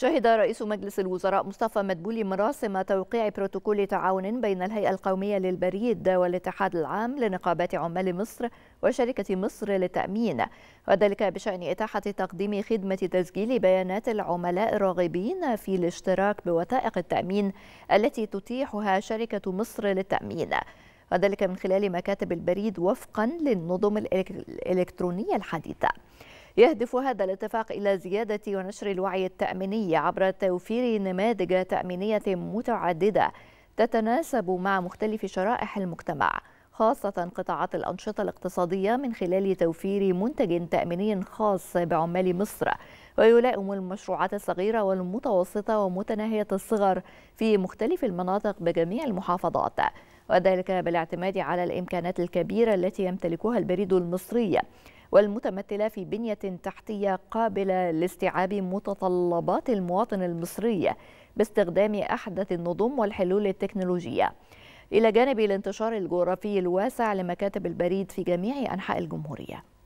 شهد رئيس مجلس الوزراء مصطفى مدبولي مراسم توقيع بروتوكول تعاون بين الهيئة القومية للبريد والاتحاد العام لنقابات عمال مصر وشركة مصر للتأمين وذلك بشأن إتاحة تقديم خدمة تسجيل بيانات العملاء الراغبين في الاشتراك بوثائق التأمين التي تتيحها شركة مصر للتأمين وذلك من خلال مكاتب البريد وفقا للنظم الإلكترونية الحديثة يهدف هذا الاتفاق إلى زيادة ونشر الوعي التأميني عبر توفير نماذج تأمينية متعددة تتناسب مع مختلف شرائح المجتمع خاصة قطاعات الأنشطة الاقتصادية من خلال توفير منتج تأميني خاص بعمال مصر ويلائم المشروعات الصغيرة والمتوسطة ومتناهية الصغر في مختلف المناطق بجميع المحافظات وذلك بالاعتماد على الإمكانات الكبيرة التي يمتلكها البريد المصري والمتمثلة في بنية تحتية قابلة لاستيعاب متطلبات المواطن المصري باستخدام أحدث النظم والحلول التكنولوجية إلى جانب الانتشار الجغرافي الواسع لمكاتب البريد في جميع أنحاء الجمهورية